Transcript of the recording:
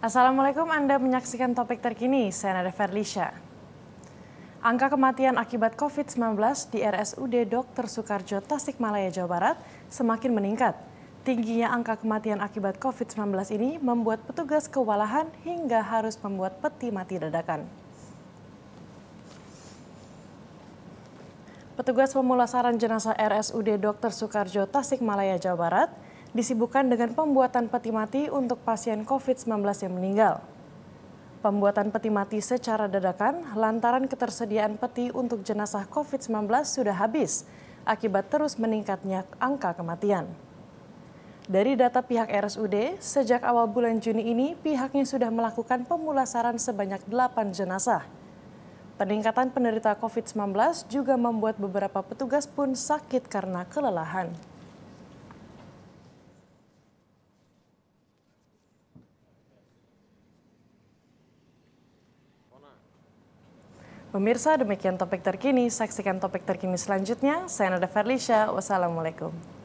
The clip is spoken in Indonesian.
Assalamualaikum, Anda menyaksikan topik terkini, saya Nada Ferlisha. Angka kematian akibat COVID-19 di RSUD Dr. Soekarjo Tasikmalaya, Jawa Barat semakin meningkat. Tingginya angka kematian akibat COVID-19 ini membuat petugas kewalahan hingga harus membuat peti mati dadakan. Petugas pemulasaran jenazah RSUD Dr. Soekarjo Tasikmalaya, Jawa Barat disibukkan dengan pembuatan peti mati untuk pasien COVID-19 yang meninggal. Pembuatan peti mati secara dadakan lantaran ketersediaan peti untuk jenazah COVID-19 sudah habis akibat terus meningkatnya angka kematian. Dari data pihak RSUD, sejak awal bulan Juni ini pihaknya sudah melakukan pemulasaran sebanyak 8 jenazah. Peningkatan penderita COVID-19 juga membuat beberapa petugas pun sakit karena kelelahan. Pemirsa, demikian topik terkini. Saksikan topik terkini selanjutnya. Saya Nada Ferlisha. Wassalamualaikum.